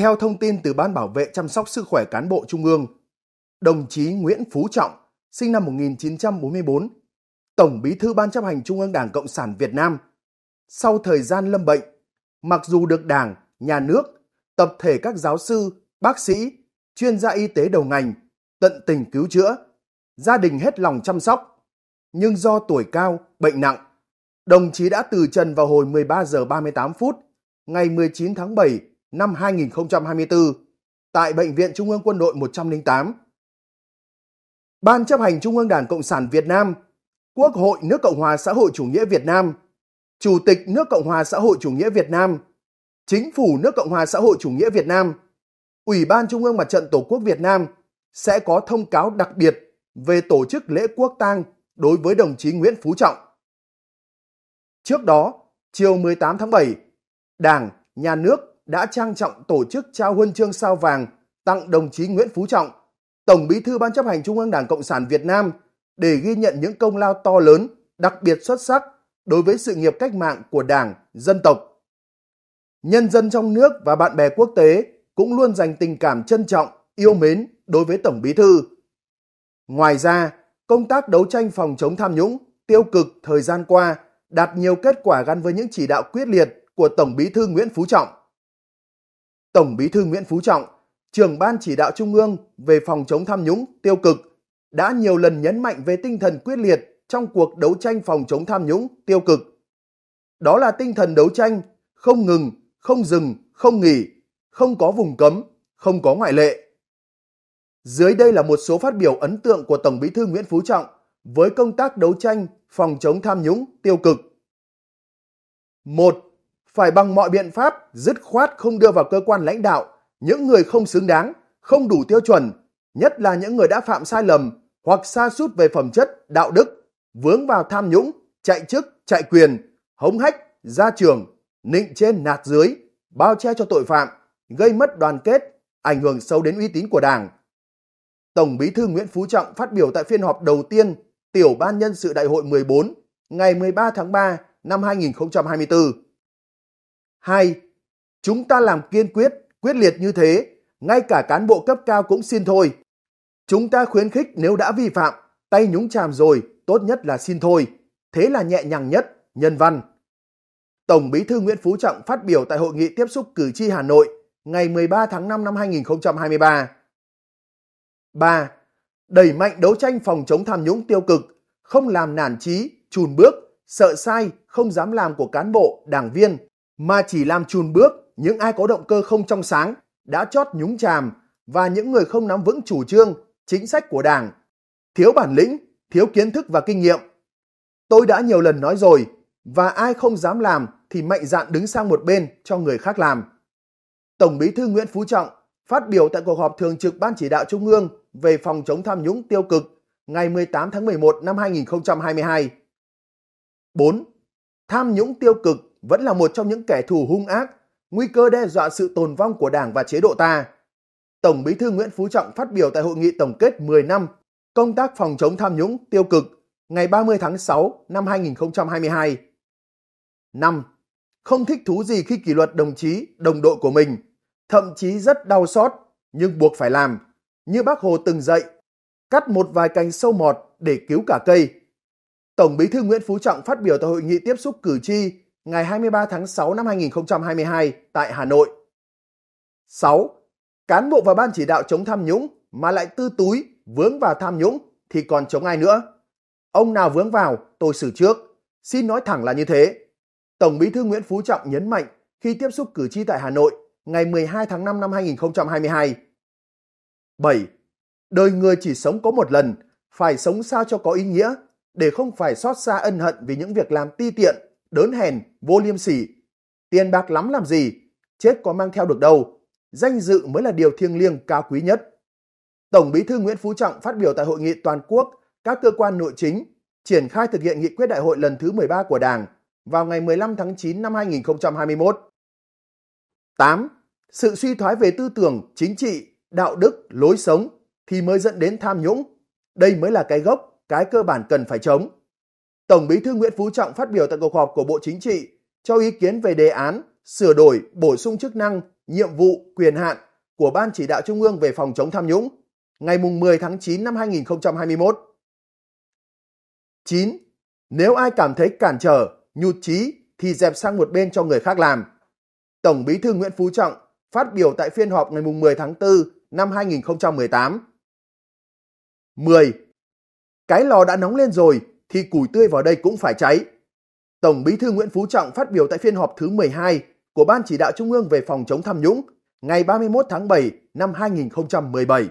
Theo thông tin từ Ban Bảo vệ Chăm sóc Sức khỏe Cán bộ Trung ương, đồng chí Nguyễn Phú Trọng, sinh năm 1944, Tổng bí thư Ban chấp hành Trung ương Đảng Cộng sản Việt Nam, sau thời gian lâm bệnh, mặc dù được Đảng, Nhà nước, tập thể các giáo sư, bác sĩ, chuyên gia y tế đầu ngành, tận tình cứu chữa, gia đình hết lòng chăm sóc, nhưng do tuổi cao, bệnh nặng, đồng chí đã từ trần vào hồi 13 giờ 38 phút ngày 19 tháng 7 năm 2024 tại Bệnh viện Trung ương Quân đội 108. Ban chấp hành Trung ương Đảng Cộng sản Việt Nam, Quốc hội nước Cộng hòa xã hội chủ nghĩa Việt Nam, Chủ tịch nước Cộng hòa xã hội chủ nghĩa Việt Nam, Chính phủ nước Cộng hòa xã hội chủ nghĩa Việt Nam, Ủy ban Trung ương Mặt trận Tổ quốc Việt Nam sẽ có thông cáo đặc biệt về tổ chức lễ quốc tang đối với đồng chí Nguyễn Phú Trọng. Trước đó, chiều 18 tháng 7, Đảng, Nhà nước đã trang trọng tổ chức trao huân chương sao vàng tặng đồng chí Nguyễn Phú Trọng, Tổng Bí thư Ban chấp hành Trung ương Đảng Cộng sản Việt Nam để ghi nhận những công lao to lớn, đặc biệt xuất sắc đối với sự nghiệp cách mạng của Đảng, dân tộc. Nhân dân trong nước và bạn bè quốc tế cũng luôn dành tình cảm trân trọng, yêu mến đối với Tổng Bí thư. Ngoài ra, công tác đấu tranh phòng chống tham nhũng, tiêu cực thời gian qua đạt nhiều kết quả gắn với những chỉ đạo quyết liệt của Tổng Bí thư Nguyễn Phú Trọng. Tổng Bí thư Nguyễn Phú Trọng, trưởng ban chỉ đạo Trung ương về phòng chống tham nhũng, tiêu cực, đã nhiều lần nhấn mạnh về tinh thần quyết liệt trong cuộc đấu tranh phòng chống tham nhũng, tiêu cực. Đó là tinh thần đấu tranh không ngừng, không dừng, không nghỉ, không có vùng cấm, không có ngoại lệ. Dưới đây là một số phát biểu ấn tượng của Tổng Bí thư Nguyễn Phú Trọng với công tác đấu tranh phòng chống tham nhũng, tiêu cực. 1 phải bằng mọi biện pháp dứt khoát không đưa vào cơ quan lãnh đạo những người không xứng đáng, không đủ tiêu chuẩn, nhất là những người đã phạm sai lầm hoặc xa sút về phẩm chất, đạo đức, vướng vào tham nhũng, chạy chức, chạy quyền, hống hách, ra trường, nịnh trên nạt dưới, bao che cho tội phạm, gây mất đoàn kết, ảnh hưởng sâu đến uy tín của Đảng. Tổng Bí thư Nguyễn Phú Trọng phát biểu tại phiên họp đầu tiên Tiểu ban nhân sự Đại hội 14 ngày 13 tháng 3 năm 2024 hai, Chúng ta làm kiên quyết, quyết liệt như thế, ngay cả cán bộ cấp cao cũng xin thôi. Chúng ta khuyến khích nếu đã vi phạm, tay nhúng chàm rồi, tốt nhất là xin thôi. Thế là nhẹ nhàng nhất, nhân văn. Tổng Bí thư Nguyễn Phú Trọng phát biểu tại hội nghị tiếp xúc cử tri Hà Nội ngày 13 tháng 5 năm 2023. 3. Đẩy mạnh đấu tranh phòng chống tham nhũng tiêu cực, không làm nản trí, chùn bước, sợ sai, không dám làm của cán bộ, đảng viên, mà chỉ làm chùn bước những ai có động cơ không trong sáng, đã chót nhúng chàm và những người không nắm vững chủ trương, chính sách của Đảng, thiếu bản lĩnh, thiếu kiến thức và kinh nghiệm. Tôi đã nhiều lần nói rồi, và ai không dám làm thì mạnh dạn đứng sang một bên cho người khác làm. Tổng Bí thư Nguyễn Phú Trọng phát biểu tại cuộc họp thường trực Ban chỉ đạo Trung ương về phòng chống tham nhũng tiêu cực ngày 18 tháng 11 năm 2022. 4. Tham nhũng tiêu cực vẫn là một trong những kẻ thù hung ác, nguy cơ đe dọa sự tồn vong của Đảng và chế độ ta. Tổng Bí thư Nguyễn Phú Trọng phát biểu tại hội nghị tổng kết 10 năm công tác phòng chống tham nhũng tiêu cực ngày 30 tháng 6 năm 2022. 5. Không thích thú gì khi kỷ luật đồng chí, đồng đội của mình, thậm chí rất đau xót nhưng buộc phải làm, như bác Hồ từng dạy, cắt một vài cành sâu mọt để cứu cả cây. Tổng Bí thư Nguyễn Phú Trọng phát biểu tại hội nghị tiếp xúc cử tri ngày 23 tháng 6 năm 2022 tại Hà Nội. 6. Cán bộ và ban chỉ đạo chống tham nhũng mà lại tư túi vướng vào tham nhũng thì còn chống ai nữa? Ông nào vướng vào tôi xử trước. Xin nói thẳng là như thế. Tổng bí thư Nguyễn Phú Trọng nhấn mạnh khi tiếp xúc cử tri tại Hà Nội ngày 12 tháng 5 năm 2022. 7. Đời người chỉ sống có một lần, phải sống sao cho có ý nghĩa, để không phải xót xa ân hận vì những việc làm ti tiện đớn hèn, vô liêm sỉ. Tiền bạc lắm làm gì, chết có mang theo được đâu, danh dự mới là điều thiêng liêng cao quý nhất. Tổng Bí thư Nguyễn Phú Trọng phát biểu tại hội nghị toàn quốc các cơ quan nội chính triển khai thực hiện nghị quyết đại hội lần thứ 13 của Đảng vào ngày 15 tháng 9 năm 2021. 8. Sự suy thoái về tư tưởng, chính trị, đạo đức, lối sống thì mới dẫn đến tham nhũng. Đây mới là cái gốc, cái cơ bản cần phải chống. Tổng Bí thư Nguyễn Phú Trọng phát biểu tại cuộc họp của Bộ Chính trị cho ý kiến về đề án sửa đổi, bổ sung chức năng, nhiệm vụ, quyền hạn của Ban chỉ đạo Trung ương về phòng chống tham nhũng ngày 10 tháng 9 năm 2021. 9. Nếu ai cảm thấy cản trở, nhụt chí thì dẹp sang một bên cho người khác làm. Tổng Bí thư Nguyễn Phú Trọng phát biểu tại phiên họp ngày 10 tháng 4 năm 2018. 10. Cái lò đã nóng lên rồi thì củi tươi vào đây cũng phải cháy. Tổng Bí thư Nguyễn Phú Trọng phát biểu tại phiên họp thứ 12 của Ban chỉ đạo Trung ương về phòng chống tham nhũng ngày 31 tháng 7 năm 2017.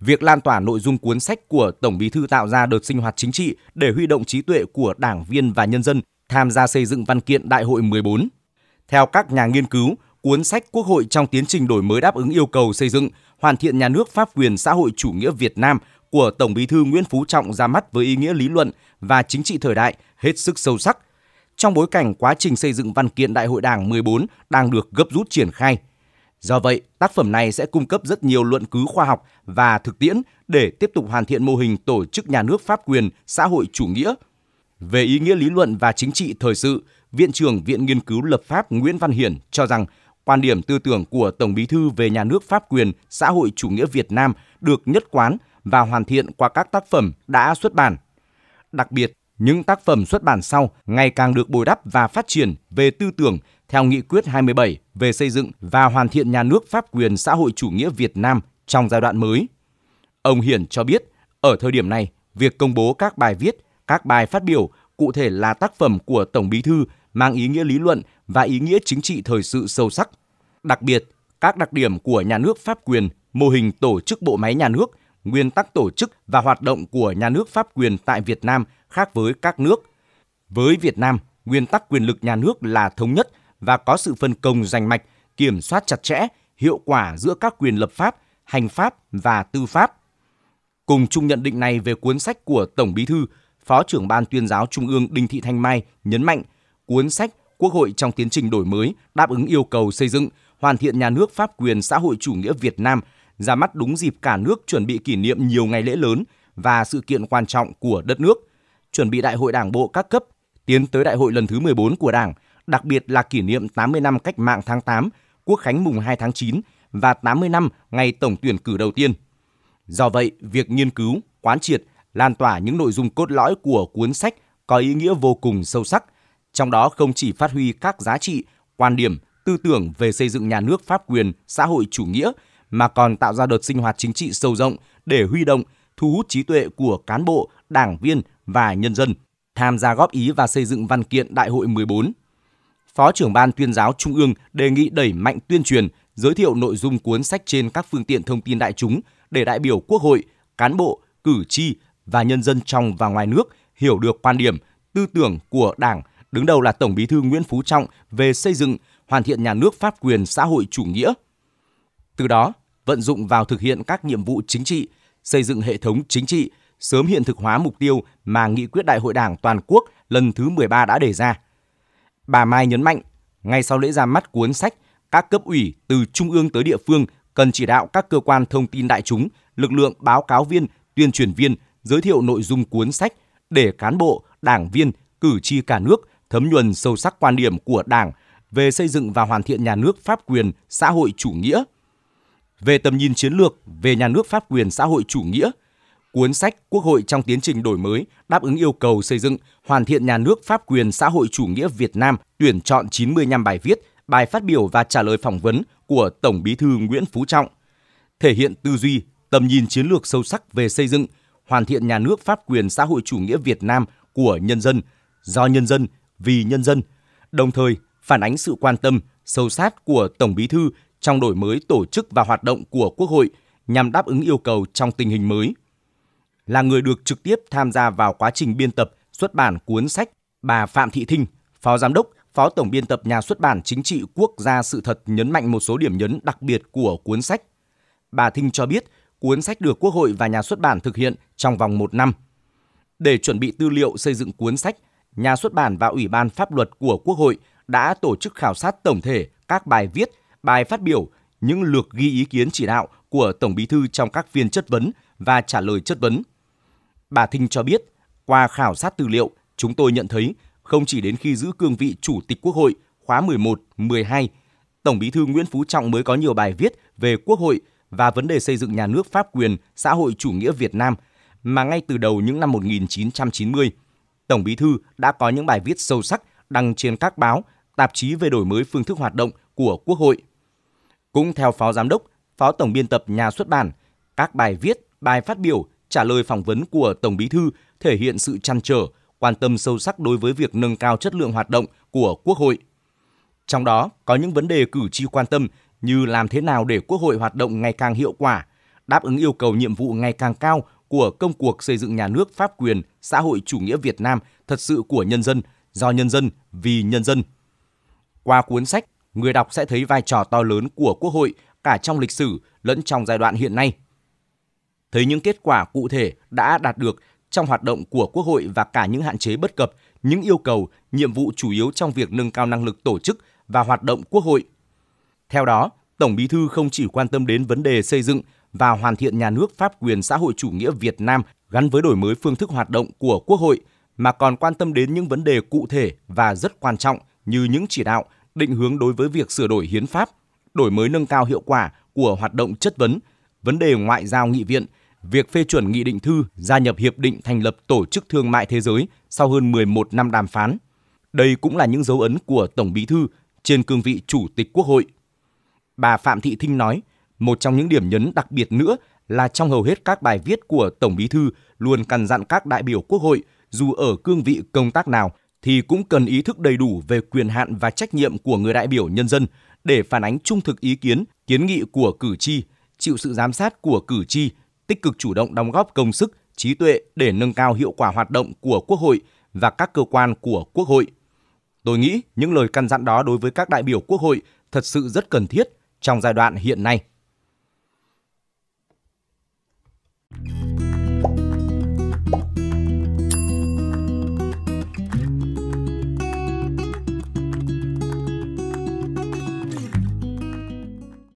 Việc lan tỏa nội dung cuốn sách của Tổng Bí thư tạo ra đợt sinh hoạt chính trị để huy động trí tuệ của đảng viên và nhân dân tham gia xây dựng văn kiện Đại hội 14. Theo các nhà nghiên cứu, cuốn sách Quốc hội trong tiến trình đổi mới đáp ứng yêu cầu xây dựng, hoàn thiện nhà nước pháp quyền xã hội chủ nghĩa Việt Nam của Tổng Bí thư Nguyễn Phú Trọng ra mắt với ý nghĩa lý luận và chính trị thời đại hết sức sâu sắc. Trong bối cảnh quá trình xây dựng văn kiện Đại hội Đảng 14 đang được gấp rút triển khai. Do vậy, tác phẩm này sẽ cung cấp rất nhiều luận cứ khoa học và thực tiễn để tiếp tục hoàn thiện mô hình tổ chức nhà nước pháp quyền xã hội chủ nghĩa. Về ý nghĩa lý luận và chính trị thời sự, Viện trưởng Viện Nghiên cứu Lập pháp Nguyễn Văn Hiển cho rằng quan điểm tư tưởng của Tổng Bí thư về nhà nước pháp quyền xã hội chủ nghĩa Việt Nam được nhất quán và hoàn thiện qua các tác phẩm đã xuất bản. Đặc biệt, những tác phẩm xuất bản sau ngày càng được bồi đắp và phát triển về tư tưởng theo nghị quyết 27 về xây dựng và hoàn thiện nhà nước pháp quyền xã hội chủ nghĩa Việt Nam trong giai đoạn mới. Ông Hiển cho biết, ở thời điểm này, việc công bố các bài viết, các bài phát biểu, cụ thể là tác phẩm của Tổng Bí thư mang ý nghĩa lý luận và ý nghĩa chính trị thời sự sâu sắc. Đặc biệt, các đặc điểm của nhà nước pháp quyền, mô hình tổ chức bộ máy nhà nước, nguyên tắc tổ chức và hoạt động của nhà nước pháp quyền tại Việt Nam khác với các nước. Với Việt Nam, nguyên tắc quyền lực nhà nước là thống nhất và có sự phân công rành mạch, kiểm soát chặt chẽ, hiệu quả giữa các quyền lập pháp, hành pháp và tư pháp. Cùng chung nhận định này về cuốn sách của Tổng Bí thư, Phó trưởng ban tuyên giáo Trung ương Đinh Thị Thanh Mai nhấn mạnh – cuốn sách Quốc hội trong tiến trình đổi mới đáp ứng yêu cầu xây dựng, hoàn thiện nhà nước pháp quyền xã hội chủ nghĩa Việt Nam ra mắt đúng dịp cả nước chuẩn bị kỷ niệm nhiều ngày lễ lớn và sự kiện quan trọng của đất nước, chuẩn bị đại hội đảng bộ các cấp, tiến tới đại hội lần thứ 14 của Đảng, đặc biệt là kỷ niệm 80 năm cách mạng tháng 8, quốc khánh mùng 2 tháng 9 và 80 năm ngày tổng tuyển cử đầu tiên. Do vậy, việc nghiên cứu, quán triệt, lan tỏa những nội dung cốt lõi của cuốn sách có ý nghĩa vô cùng sâu sắc – trong đó không chỉ phát huy các giá trị, quan điểm, tư tưởng về xây dựng nhà nước pháp quyền, xã hội chủ nghĩa mà còn tạo ra đợt sinh hoạt chính trị sâu rộng để huy động, thu hút trí tuệ của cán bộ, đảng viên và nhân dân tham gia góp ý và xây dựng văn kiện Đại hội 14. Phó trưởng ban tuyên giáo Trung ương đề nghị đẩy mạnh tuyên truyền, giới thiệu nội dung cuốn sách trên các phương tiện thông tin đại chúng để đại biểu Quốc hội, cán bộ, cử tri và nhân dân trong và ngoài nước hiểu được quan điểm, tư tưởng của Đảng, đứng đầu là Tổng Bí thư Nguyễn Phú Trọng về xây dựng, hoàn thiện nhà nước pháp quyền xã hội chủ nghĩa. Từ đó, vận dụng vào thực hiện các nhiệm vụ chính trị, xây dựng hệ thống chính trị, sớm hiện thực hóa mục tiêu mà nghị quyết Đại hội Đảng toàn quốc lần thứ 13 đã đề ra. Bà Mai nhấn mạnh, ngay sau lễ ra mắt cuốn sách, các cấp ủy từ trung ương tới địa phương cần chỉ đạo các cơ quan thông tin đại chúng, lực lượng báo cáo viên, tuyên truyền viên giới thiệu nội dung cuốn sách để cán bộ, đảng viên, cử tri cả nước thấm nhuần sâu sắc quan điểm của Đảng về xây dựng và hoàn thiện nhà nước pháp quyền xã hội chủ nghĩa. Về tầm nhìn chiến lược về nhà nước pháp quyền xã hội chủ nghĩa, cuốn sách Quốc hội trong tiến trình đổi mới đáp ứng yêu cầu xây dựng, hoàn thiện nhà nước pháp quyền xã hội chủ nghĩa Việt Nam, tuyển chọn 95 bài viết, bài phát biểu và trả lời phỏng vấn của Tổng Bí thư Nguyễn Phú Trọng, thể hiện tư duy, tầm nhìn chiến lược sâu sắc về xây dựng, hoàn thiện nhà nước pháp quyền xã hội chủ nghĩa Việt Nam của nhân dân, do nhân dân vì nhân dân, đồng thời phản ánh sự quan tâm sâu sát của Tổng Bí thư trong đổi mới tổ chức và hoạt động của Quốc hội nhằm đáp ứng yêu cầu trong tình hình mới. Là người được trực tiếp tham gia vào quá trình biên tập, xuất bản cuốn sách, bà Phạm Thị Thinh, Phó Giám đốc, Phó Tổng biên tập Nhà xuất bản Chính trị Quốc gia Sự thật nhấn mạnh một số điểm nhấn đặc biệt của cuốn sách. Bà Thinh cho biết, cuốn sách được Quốc hội và nhà xuất bản thực hiện trong vòng một năm. Để chuẩn bị tư liệu xây dựng cuốn sách, nhà xuất bản và Ủy ban pháp luật của Quốc hội đã tổ chức khảo sát tổng thể các bài viết, bài phát biểu, những lược ghi ý kiến chỉ đạo của Tổng Bí thư trong các phiên chất vấn và trả lời chất vấn. Bà Thinh cho biết, qua khảo sát tư liệu, chúng tôi nhận thấy không chỉ đến khi giữ cương vị Chủ tịch Quốc hội khóa 11, 12, Tổng Bí thư Nguyễn Phú Trọng mới có nhiều bài viết về Quốc hội và vấn đề xây dựng nhà nước pháp quyền xã hội chủ nghĩa Việt Nam mà ngay từ đầu những năm 1990, Tổng Bí thư đã có những bài viết sâu sắc đăng trên các báo, tạp chí về đổi mới phương thức hoạt động của Quốc hội. Cũng theo Phó Giám đốc, Phó Tổng Biên tập nhà xuất bản, các bài viết, bài phát biểu, trả lời phỏng vấn của Tổng Bí thư thể hiện sự chăn trở, quan tâm sâu sắc đối với việc nâng cao chất lượng hoạt động của Quốc hội. Trong đó có những vấn đề cử tri quan tâm như làm thế nào để Quốc hội hoạt động ngày càng hiệu quả, đáp ứng yêu cầu nhiệm vụ ngày càng cao của công cuộc xây dựng nhà nước pháp quyền xã hội chủ nghĩa Việt Nam thật sự của nhân dân, do nhân dân, vì nhân dân. Qua cuốn sách, người đọc sẽ thấy vai trò to lớn của Quốc hội cả trong lịch sử lẫn trong giai đoạn hiện nay. Thấy những kết quả cụ thể đã đạt được trong hoạt động của Quốc hội và cả những hạn chế bất cập, những yêu cầu, nhiệm vụ chủ yếu trong việc nâng cao năng lực tổ chức và hoạt động Quốc hội. Theo đó, Tổng Bí thư không chỉ quan tâm đến vấn đề xây dựng và hoàn thiện nhà nước pháp quyền xã hội chủ nghĩa Việt Nam gắn với đổi mới phương thức hoạt động của Quốc hội mà còn quan tâm đến những vấn đề cụ thể và rất quan trọng như những chỉ đạo, định hướng đối với việc sửa đổi hiến pháp, đổi mới nâng cao hiệu quả của hoạt động chất vấn, vấn đề ngoại giao nghị viện, việc phê chuẩn nghị định thư gia nhập hiệp định thành lập Tổ chức Thương mại Thế giới sau hơn 11 năm đàm phán. Đây cũng là những dấu ấn của Tổng Bí thư trên cương vị Chủ tịch Quốc hội. Bà Phạm Thị Thinh nói, một trong những điểm nhấn đặc biệt nữa là trong hầu hết các bài viết của Tổng Bí thư luôn căn dặn các đại biểu Quốc hội dù ở cương vị công tác nào thì cũng cần ý thức đầy đủ về quyền hạn và trách nhiệm của người đại biểu nhân dân để phản ánh trung thực ý kiến, kiến nghị của cử tri, chịu sự giám sát của cử tri, tích cực chủ động đóng góp công sức, trí tuệ để nâng cao hiệu quả hoạt động của Quốc hội và các cơ quan của Quốc hội. Tôi nghĩ những lời căn dặn đó đối với các đại biểu Quốc hội thật sự rất cần thiết trong giai đoạn hiện nay.